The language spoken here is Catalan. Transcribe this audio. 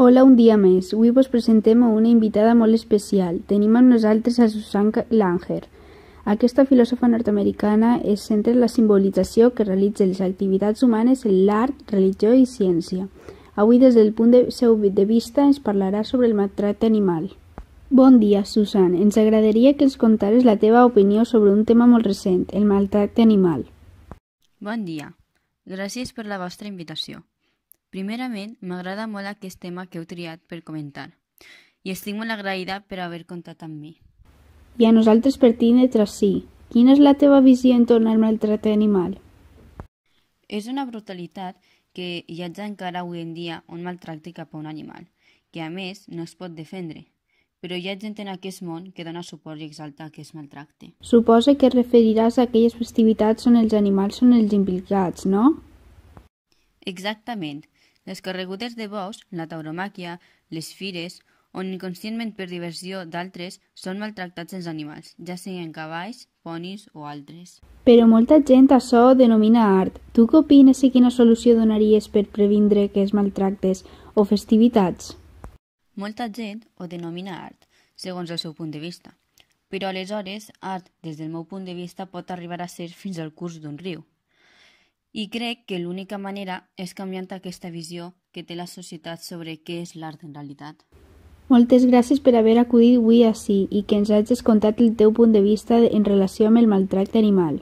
Hola un dia més. Avui vos presentem una invitada molt especial. Tenim amb nosaltres a Susan Langer. Aquesta filòsofa nord-americana es centra en la simbolització que realitza les activitats humanes en l'art, religió i ciència. Avui, des del punt de seu de vista, ens parlarà sobre el maltracte animal. Bon dia, Susan. Ens agradaria que ens contares la teva opinió sobre un tema molt recent, el maltracte animal. Bon dia. Gràcies per la vostra invitació. Primerament, m'agrada molt aquest tema que heu triat per comentar i estic molt agraïda per haver comptat amb mi. I a nosaltres per tindre tras Sí. Quina és la teva visió en torn al maltractament animal? És una brutalitat que hi ha encara avui en dia un maltracte cap a un animal, que a més no es pot defendre. Però hi ha gent en aquest món que dona suport i exalta aquest maltracte. Suposa que referiràs a aquelles festivitats on els animals són els implicats, no? Exactament. Les corregudes de bous, la tauromàquia, les fires, on inconscientment per diversió d'altres són maltractats els animals, ja siguin cavalls, ponis o altres. Però molta gent això ho denomina art. Tu què opines i quina solució donaries per previndre que es maltractes o festivitats? Molta gent ho denomina art, segons el seu punt de vista. Però aleshores, art, des del meu punt de vista, pot arribar a ser fins al curs d'un riu, i crec que l'única manera és canviant aquesta visió que té la societat sobre què és l'art en realitat. Moltes gràcies per haver acudit avui a sí i que ens hagis contat el teu punt de vista en relació amb el maltracte animal.